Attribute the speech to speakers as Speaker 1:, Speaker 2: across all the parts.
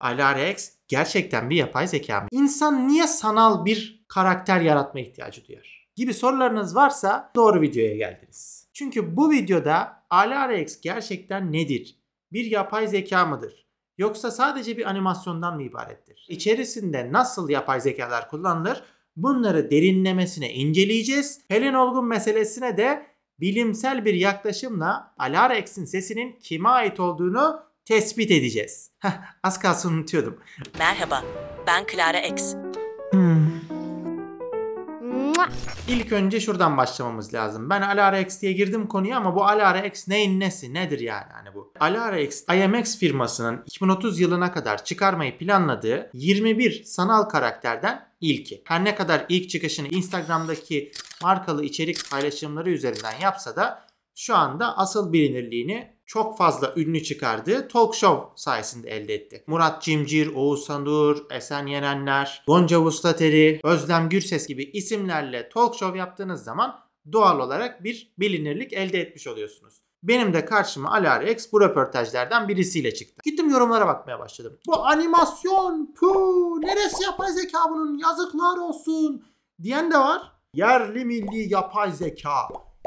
Speaker 1: Alarex gerçekten bir yapay zeka mı? İnsan niye sanal bir karakter yaratma ihtiyacı duyar? Gibi sorularınız varsa doğru videoya geldiniz. Çünkü bu videoda Alarex gerçekten nedir? Bir yapay zeka mıdır? Yoksa sadece bir animasyondan mı ibarettir? İçerisinde nasıl yapay zekalar kullanılır? Bunları derinlemesine inceleyeceğiz. Pelin Olgun meselesine de bilimsel bir yaklaşımla Alarex'in sesinin kime ait olduğunu tespit edeceğiz. Heh, az kalsın unutuyordum. Merhaba, ben Clara X. Hmm. İlk önce şuradan başlamamız lazım. Ben Alara X diye girdim konuya ama bu Alara X neyin nesi nedir yani hani bu? Alara X, IMX firmasının 2030 yılına kadar çıkarmayı planladığı 21 sanal karakterden ilki. Her ne kadar ilk çıkışını Instagram'daki markalı içerik paylaşımları üzerinden yapsa da şu anda asıl bilinirliğini çok fazla ünlü çıkardı, talk show sayesinde elde etti. Murat Cimcir, Oğuz Sandur, Esen Yenenler, Gonca Vustateri, Özlem Gürses gibi isimlerle talk show yaptığınız zaman doğal olarak bir bilinirlik elde etmiş oluyorsunuz. Benim de karşıma Alarex bu röportajlardan birisiyle çıktı. Gittim yorumlara bakmaya başladım. Bu animasyon puu neresi yapay zeka bunun yazıklar olsun diyen de var. Yerli milli yapay zeka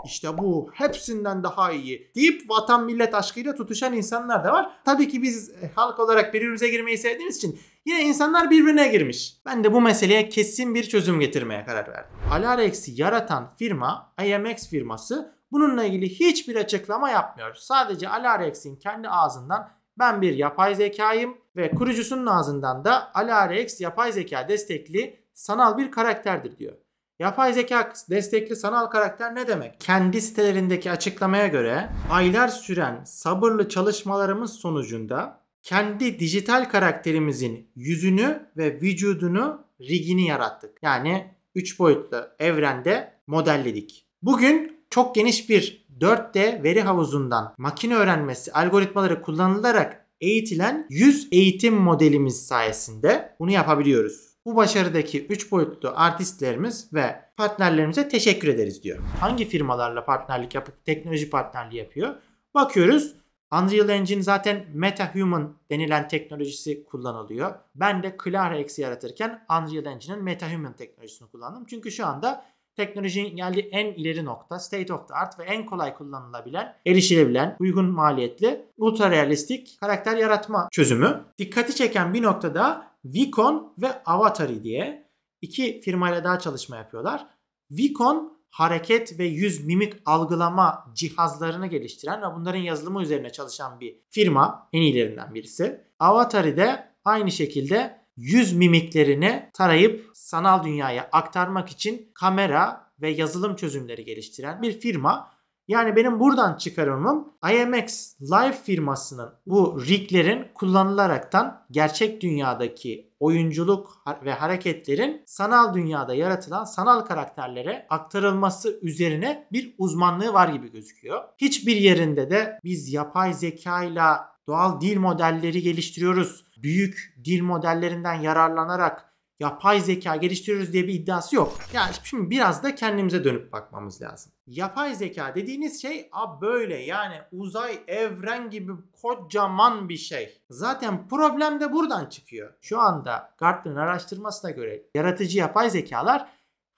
Speaker 1: işte bu hepsinden daha iyi deyip vatan millet aşkıyla tutuşan insanlar da var. Tabii ki biz e, halk olarak birbirimize girmeyi sevdiğimiz için Yine insanlar birbirine girmiş. Ben de bu meseleye kesin bir çözüm getirmeye karar verdim. Alarex'i yaratan firma IMX firması bununla ilgili hiçbir açıklama yapmıyor. Sadece Alarex'in kendi ağzından ben bir yapay zekayım ve kurucusunun ağzından da Alarex yapay zeka destekli sanal bir karakterdir diyor. Yapay zeka destekli sanal karakter ne demek? Kendi sitelerindeki açıklamaya göre aylar süren sabırlı çalışmalarımız sonucunda kendi dijital karakterimizin yüzünü ve vücudunu rigini yarattık. Yani 3 boyutlu evrende modelledik. Bugün çok geniş bir 4D veri havuzundan makine öğrenmesi algoritmaları kullanılarak eğitilen 100 eğitim modelimiz sayesinde bunu yapabiliyoruz. Bu başarıdaki 3 boyutlu artistlerimiz ve partnerlerimize teşekkür ederiz diyor. Hangi firmalarla partnerlik yapıp teknoloji partnerliği yapıyor? Bakıyoruz Unreal Engine zaten MetaHuman denilen teknolojisi kullanılıyor. Ben de Clara X'i yaratırken Unreal Engine'in MetaHuman teknolojisini kullandım. Çünkü şu anda teknolojinin geldiği en ileri nokta, state of the art ve en kolay kullanılabilen, erişilebilen, uygun maliyetli, ultra realistik karakter yaratma çözümü. Dikkati çeken bir nokta da. Vicon ve Avatari diye iki firmayla daha çalışma yapıyorlar. Vicon hareket ve yüz mimik algılama cihazlarını geliştiren ve bunların yazılımı üzerine çalışan bir firma en iyilerinden birisi. Avatari de aynı şekilde yüz mimiklerini tarayıp sanal dünyaya aktarmak için kamera ve yazılım çözümleri geliştiren bir firma. Yani benim buradan çıkarımım IMX Live firmasının bu riglerin kullanılaraktan gerçek dünyadaki oyunculuk ve hareketlerin sanal dünyada yaratılan sanal karakterlere aktarılması üzerine bir uzmanlığı var gibi gözüküyor. Hiçbir yerinde de biz yapay zekayla doğal dil modelleri geliştiriyoruz. Büyük dil modellerinden yararlanarak yapay zeka geliştiriyoruz diye bir iddiası yok. Ya yani şimdi biraz da kendimize dönüp bakmamız lazım. Yapay zeka dediğiniz şey a böyle yani uzay evren gibi kocaman bir şey. Zaten problem de buradan çıkıyor. Şu anda Gartner'ın araştırmasına göre yaratıcı yapay zekalar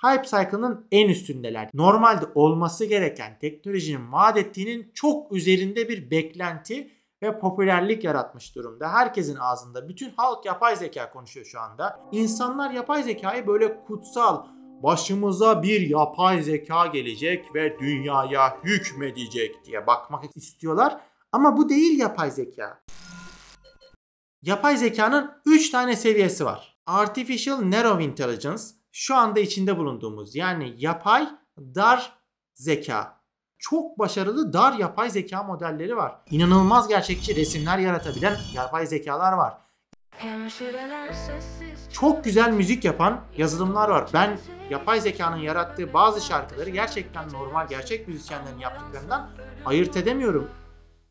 Speaker 1: hype cycle'ın en üstündeler. Normalde olması gereken teknolojinin vaat ettiğinin çok üzerinde bir beklenti ve popülerlik yaratmış durumda. Herkesin ağzında bütün halk yapay zeka konuşuyor şu anda. İnsanlar yapay zekayı böyle kutsal, başımıza bir yapay zeka gelecek ve dünyaya hükmedecek diye bakmak istiyorlar. Ama bu değil yapay zeka. Yapay zekanın 3 tane seviyesi var. Artificial Narrow Intelligence şu anda içinde bulunduğumuz yani yapay dar zeka çok başarılı dar yapay zeka modelleri var. İnanılmaz gerçekçi resimler yaratabilen yapay zekalar var. Çok güzel müzik yapan yazılımlar var. Ben yapay zekanın yarattığı bazı şarkıları gerçekten normal gerçek müzisyenlerin yaptıklarından ayırt edemiyorum.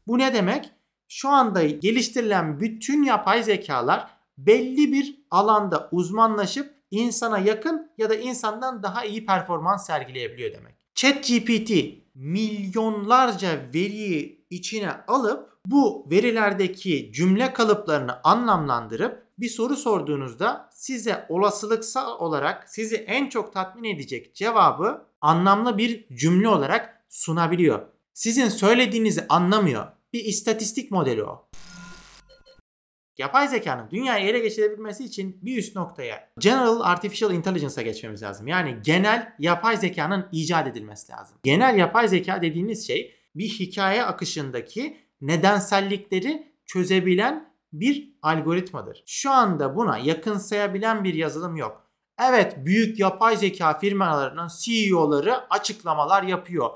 Speaker 1: Bu ne demek? Şu anda geliştirilen bütün yapay zekalar belli bir alanda uzmanlaşıp insana yakın ya da insandan daha iyi performans sergileyebiliyor demek. ChatGPT milyonlarca veriyi içine alıp bu verilerdeki cümle kalıplarını anlamlandırıp bir soru sorduğunuzda size olasılıksal olarak sizi en çok tatmin edecek cevabı anlamlı bir cümle olarak sunabiliyor. Sizin söylediğinizi anlamıyor. Bir istatistik modeli o. Yapay zekanın dünyayı ele geçirebilmesi için bir üst noktaya General Artificial Intelligence'a geçmemiz lazım. Yani genel yapay zekanın icat edilmesi lazım. Genel yapay zeka dediğimiz şey bir hikaye akışındaki nedensellikleri çözebilen bir algoritmadır. Şu anda buna yakınsayabilen bir yazılım yok. Evet büyük yapay zeka firmalarının CEO'ları açıklamalar yapıyor.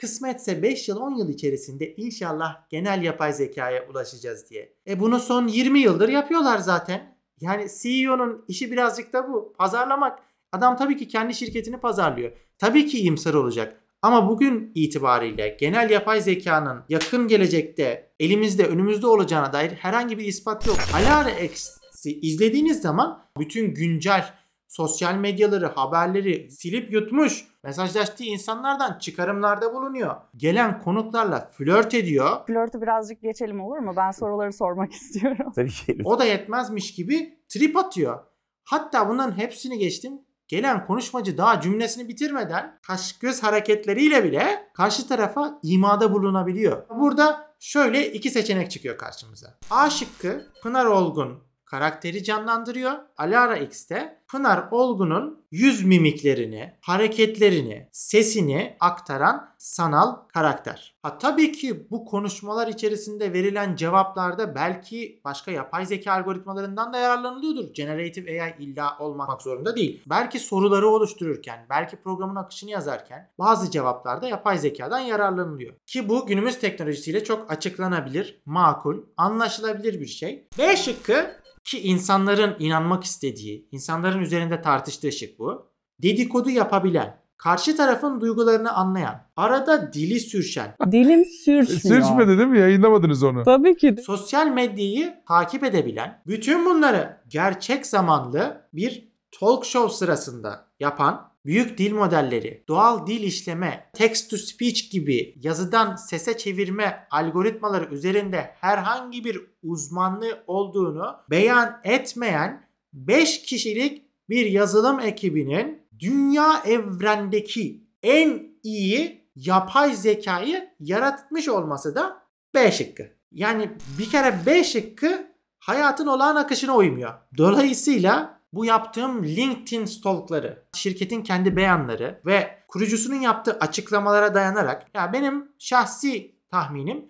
Speaker 1: Kısmetse 5 yıl 10 yıl içerisinde inşallah genel yapay zekaya ulaşacağız diye. E bunu son 20 yıldır yapıyorlar zaten. Yani CEO'nun işi birazcık da bu. Pazarlamak. Adam tabii ki kendi şirketini pazarlıyor. Tabii ki imsar olacak. Ama bugün itibariyle genel yapay zekanın yakın gelecekte elimizde önümüzde olacağına dair herhangi bir ispat yok. Alara X'i izlediğiniz zaman bütün güncel sosyal medyaları, haberleri silip yutmuş Mesajlaştığı insanlardan çıkarımlarda bulunuyor. Gelen konuklarla flört ediyor. Flörtü birazcık geçelim olur mu? Ben soruları sormak istiyorum. Tabii ki. O da yetmezmiş gibi trip atıyor. Hatta bunların hepsini geçtim. Gelen konuşmacı daha cümlesini bitirmeden kaş göz hareketleriyle bile karşı tarafa imada bulunabiliyor. Burada şöyle iki seçenek çıkıyor karşımıza. A şıkkı Pınar Olgun karakteri canlandırıyor. Alara X'te Pınar Olgun'un yüz mimiklerini, hareketlerini, sesini aktaran sanal karakter. Ha tabii ki bu konuşmalar içerisinde verilen cevaplarda belki başka yapay zeka algoritmalarından da yararlanılıyordur. Generative AI illa olmak zorunda değil. Belki soruları oluştururken, belki programın akışını yazarken bazı cevaplarda yapay zekadan yararlanılıyor. Ki bu günümüz teknolojisiyle çok açıklanabilir, makul, anlaşılabilir bir şey. B şıkkı ki insanların inanmak istediği, insanların üzerinde tartıştığı şey bu. Dedikodu yapabilen, karşı tarafın duygularını anlayan, arada dili sürçen. Dilim sürçmüyor. Sürçmedi değil mi? Yayınlamadınız onu. Tabii ki. De. Sosyal medyayı takip edebilen, bütün bunları gerçek zamanlı bir talk show sırasında yapan büyük dil modelleri, doğal dil işleme, text to speech gibi yazıdan sese çevirme algoritmaları üzerinde herhangi bir uzmanlığı olduğunu beyan etmeyen 5 kişilik bir yazılım ekibinin dünya evrendeki en iyi yapay zekayı yaratmış olması da B şıkkı. Yani bir kere B şıkkı hayatın olağan akışına uymuyor. Dolayısıyla bu yaptığım LinkedIn stalkları, şirketin kendi beyanları ve kurucusunun yaptığı açıklamalara dayanarak ya benim şahsi tahminim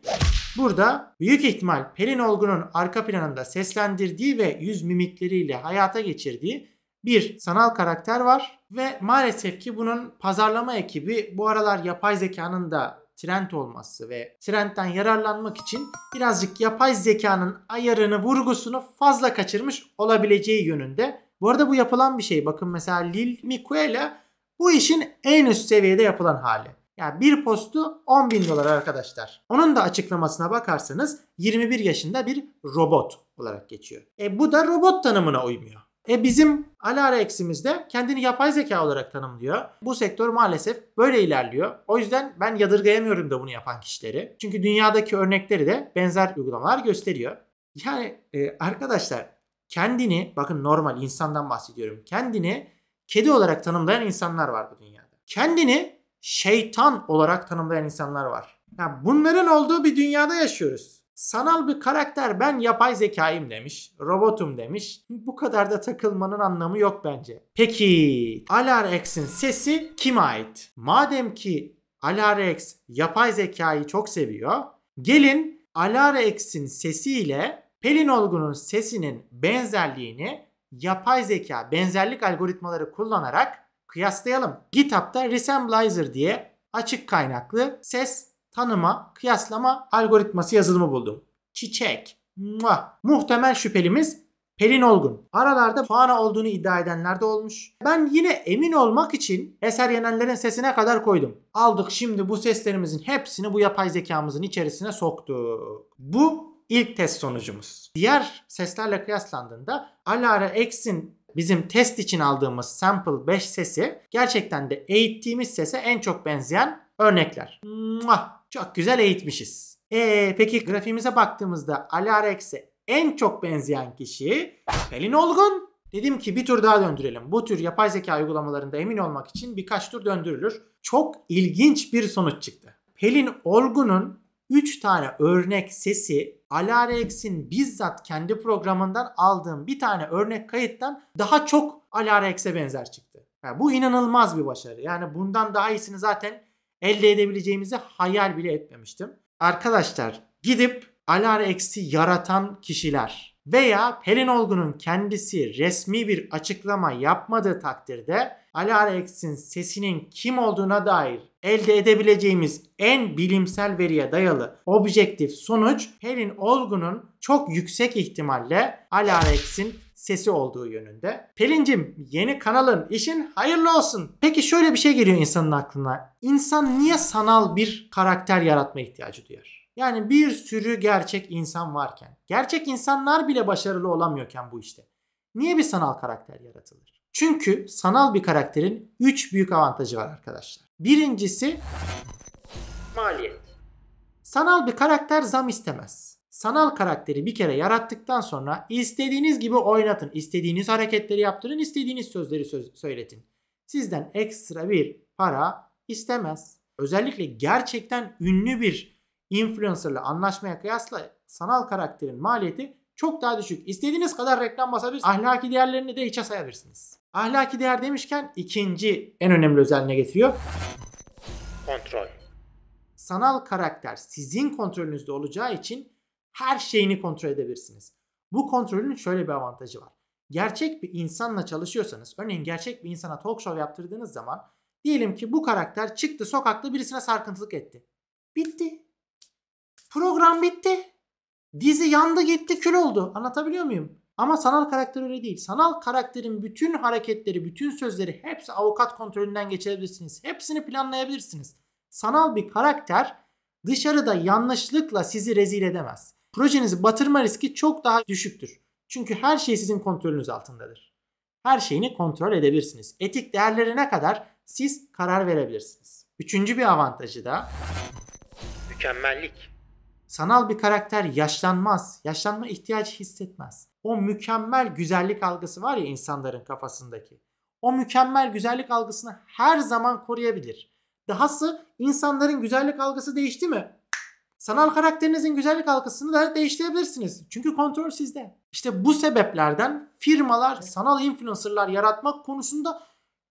Speaker 1: Burada büyük ihtimal Pelin Olgun'un arka planında seslendirdiği ve yüz mimikleriyle hayata geçirdiği bir sanal karakter var ve maalesef ki bunun pazarlama ekibi bu aralar yapay zekanın da trend olması ve trendten yararlanmak için birazcık yapay zekanın ayarını, vurgusunu fazla kaçırmış olabileceği yönünde bu arada bu yapılan bir şey. Bakın mesela Lil Miquela bu işin en üst seviyede yapılan hali. Yani bir postu 10 bin dolar arkadaşlar. Onun da açıklamasına bakarsanız 21 yaşında bir robot olarak geçiyor. E bu da robot tanımına uymuyor. E bizim Alara eksimizde kendini yapay zeka olarak tanımlıyor. Bu sektör maalesef böyle ilerliyor. O yüzden ben yadırgayamıyorum da bunu yapan kişileri. Çünkü dünyadaki örnekleri de benzer uygulamalar gösteriyor. Yani e, arkadaşlar kendini bakın normal insandan bahsediyorum. Kendini kedi olarak tanımlayan insanlar var bu dünyada. Kendini şeytan olarak tanımlayan insanlar var. Ya bunların olduğu bir dünyada yaşıyoruz. Sanal bir karakter ben yapay zekayım demiş, robotum demiş. Bu kadar da takılmanın anlamı yok bence. Peki Alarex'in sesi kime ait? Madem ki Alarex yapay zekayı çok seviyor, gelin Alarex'in sesiyle Pelin Olgun'un sesinin benzerliğini yapay zeka benzerlik algoritmaları kullanarak kıyaslayalım. GitHub'da Resemblizer diye açık kaynaklı ses tanıma, kıyaslama algoritması yazılımı buldum. Çiçek. Muah. Muhtemel şüphelimiz Pelin Olgun. Aralarda Puana olduğunu iddia edenler de olmuş. Ben yine emin olmak için Eser Yenenler'in sesine kadar koydum. Aldık şimdi bu seslerimizin hepsini bu yapay zekamızın içerisine soktuk. Bu ilk test sonucumuz. Diğer seslerle kıyaslandığında Alara X'in bizim test için aldığımız sample 5 sesi gerçekten de eğittiğimiz sese en çok benzeyen örnekler. Muah, çok güzel eğitmişiz. Eee peki grafiğimize baktığımızda Alara X'e en çok benzeyen kişi Pelin Olgun. Dedim ki bir tur daha döndürelim. Bu tür yapay zeka uygulamalarında emin olmak için birkaç tur döndürülür. Çok ilginç bir sonuç çıktı. Pelin Olgun'un 3 tane örnek sesi Alarex'in bizzat kendi programından aldığım bir tane örnek kayıttan daha çok Alarex'e benzer çıktı. Yani bu inanılmaz bir başarı. Yani bundan daha iyisini zaten elde edebileceğimizi hayal bile etmemiştim. Arkadaşlar gidip Alarex'i yaratan kişiler veya Pelin Olgun'un kendisi resmi bir açıklama yapmadığı takdirde Ali Alex'in sesinin kim olduğuna dair elde edebileceğimiz en bilimsel veriye dayalı objektif sonuç Pelin Olgun'un çok yüksek ihtimalle Ali Alex'in sesi olduğu yönünde. Pelincim yeni kanalın işin hayırlı olsun. Peki şöyle bir şey geliyor insanın aklına. İnsan niye sanal bir karakter yaratma ihtiyacı duyar? Yani bir sürü gerçek insan varken, gerçek insanlar bile başarılı olamıyorken bu işte. Niye bir sanal karakter yaratılır? Çünkü sanal bir karakterin 3 büyük avantajı var arkadaşlar. Birincisi maliyet. Sanal bir karakter zam istemez. Sanal karakteri bir kere yarattıktan sonra istediğiniz gibi oynatın. istediğiniz hareketleri yaptırın. istediğiniz sözleri söz söyletin. Sizden ekstra bir para istemez. Özellikle gerçekten ünlü bir influencerla anlaşmaya kıyasla sanal karakterin maliyeti çok daha düşük. İstediğiniz kadar reklam basabilirsiniz. Ahlaki değerlerini de hiçe sayabilirsiniz. Ahlaki değer demişken ikinci en önemli özelliğine getiriyor. Kontrol. Sanal karakter sizin kontrolünüzde olacağı için her şeyini kontrol edebilirsiniz. Bu kontrolün şöyle bir avantajı var. Gerçek bir insanla çalışıyorsanız, örneğin gerçek bir insana talk show yaptırdığınız zaman diyelim ki bu karakter çıktı sokakta birisine sarkıntılık etti. Bitti. Program bitti. Dizi yandı gitti kül oldu. Anlatabiliyor muyum? Ama sanal karakter öyle değil. Sanal karakterin bütün hareketleri, bütün sözleri hepsi avukat kontrolünden geçebilirsiniz, Hepsini planlayabilirsiniz. Sanal bir karakter dışarıda yanlışlıkla sizi rezil edemez projenizi batırma riski çok daha düşüktür. Çünkü her şey sizin kontrolünüz altındadır. Her şeyini kontrol edebilirsiniz. Etik değerlerine kadar siz karar verebilirsiniz. Üçüncü bir avantajı da mükemmellik. Sanal bir karakter yaşlanmaz, yaşlanma ihtiyacı hissetmez. O mükemmel güzellik algısı var ya insanların kafasındaki. O mükemmel güzellik algısını her zaman koruyabilir. Dahası insanların güzellik algısı değişti mi? Sanal karakterinizin güzellik algısını da değiştirebilirsiniz. Çünkü kontrol sizde. İşte bu sebeplerden firmalar sanal influencerlar yaratmak konusunda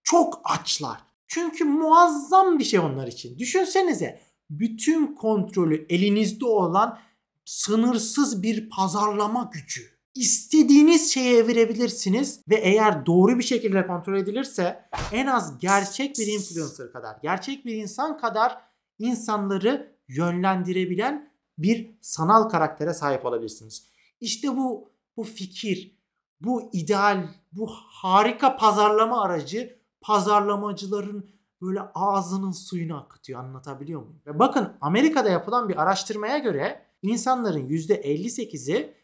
Speaker 1: çok açlar. Çünkü muazzam bir şey onlar için. Düşünsenize bütün kontrolü elinizde olan sınırsız bir pazarlama gücü. İstediğiniz şeye evirebilirsiniz ve eğer doğru bir şekilde kontrol edilirse en az gerçek bir influencer kadar, gerçek bir insan kadar insanları yönlendirebilen bir sanal karaktere sahip olabilirsiniz. İşte bu bu fikir, bu ideal, bu harika pazarlama aracı pazarlamacıların böyle ağzının suyunu akıtıyor anlatabiliyor muyum? Ve bakın Amerika'da yapılan bir araştırmaya göre insanların %58'i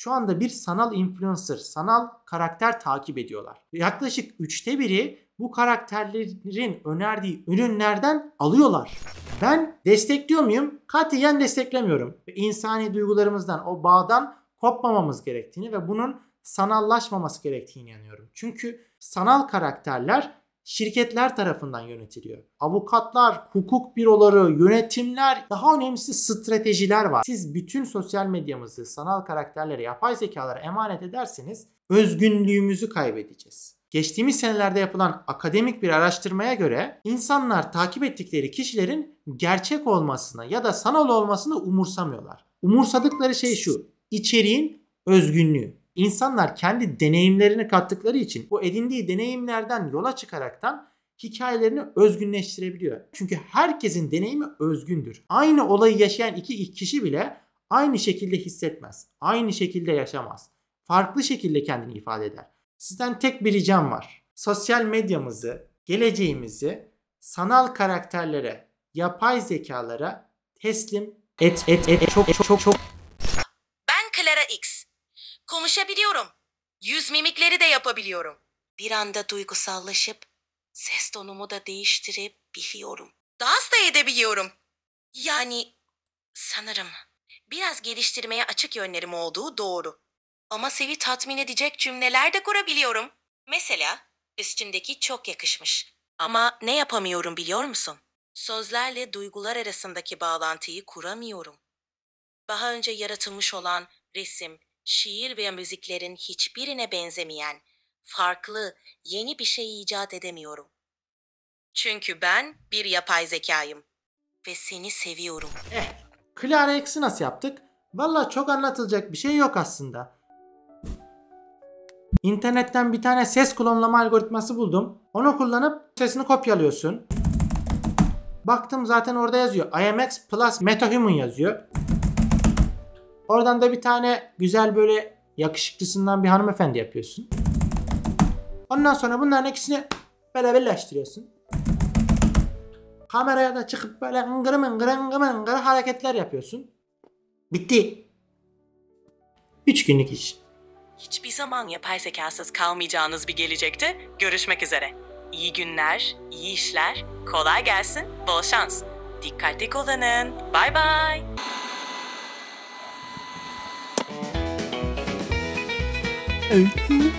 Speaker 1: şu anda bir sanal influencer, sanal karakter takip ediyorlar. Yaklaşık üçte biri bu karakterlerin önerdiği ürünlerden alıyorlar. Ben destekliyor muyum? Katiyen desteklemiyorum. İnsani duygularımızdan, o bağdan kopmamamız gerektiğini ve bunun sanallaşmaması gerektiğini inanıyorum. Çünkü sanal karakterler şirketler tarafından yönetiliyor. Avukatlar, hukuk büroları, yönetimler, daha önemlisi stratejiler var. Siz bütün sosyal medyamızı sanal karakterlere, yapay zekalara emanet ederseniz özgünlüğümüzü kaybedeceğiz. Geçtiğimiz senelerde yapılan akademik bir araştırmaya göre insanlar takip ettikleri kişilerin gerçek olmasını ya da sanal olmasını umursamıyorlar. Umursadıkları şey şu. içeriğin özgünlüğü insanlar kendi deneyimlerini kattıkları için bu edindiği deneyimlerden yola çıkaraktan hikayelerini özgünleştirebiliyor. Çünkü herkesin deneyimi özgündür. Aynı olayı yaşayan iki kişi bile aynı şekilde hissetmez. Aynı şekilde yaşamaz. Farklı şekilde kendini ifade eder. Sizden tek bir ricam var. Sosyal medyamızı, geleceğimizi sanal karakterlere, yapay zekalara teslim et et et çok çok çok Konuşabiliyorum. Yüz
Speaker 2: mimikleri de yapabiliyorum. Bir anda duygusallaşıp ses tonumu da değiştirip değiştirebiliyorum. Dans da edebiliyorum. Yani sanırım biraz geliştirmeye açık yönlerim olduğu doğru. Ama sevi tatmin edecek cümleler de kurabiliyorum. Mesela üstündeki çok yakışmış. Ama ne yapamıyorum biliyor musun? Sözlerle duygular arasındaki bağlantıyı kuramıyorum. Daha önce yaratılmış olan resim, şiir ve müziklerin hiçbirine benzemeyen, farklı, yeni bir şey icat edemiyorum. Çünkü ben bir yapay zekayım ve seni seviyorum. Eh,
Speaker 1: Clara X'i nasıl yaptık? Valla çok anlatılacak bir şey yok aslında. İnternetten bir tane ses klonlama algoritması buldum. Onu kullanıp sesini kopyalıyorsun. Baktım zaten orada yazıyor. IMX plus MetaHuman yazıyor. Oradan da bir tane güzel böyle yakışıklısından bir hanımefendi yapıyorsun. Ondan sonra bunların ikisini böyle birleştiriyorsun. Kameraya da çıkıp böyle ıngırı mıngırı ıngırı mıngırı hareketler yapıyorsun. Bitti. Üç günlük iş.
Speaker 2: Hiçbir zaman yapay zekasız kalmayacağınız bir gelecekte görüşmek üzere. İyi günler, iyi işler, kolay gelsin, bol şans. Dikkatli kullanın. Bay bay.
Speaker 1: mm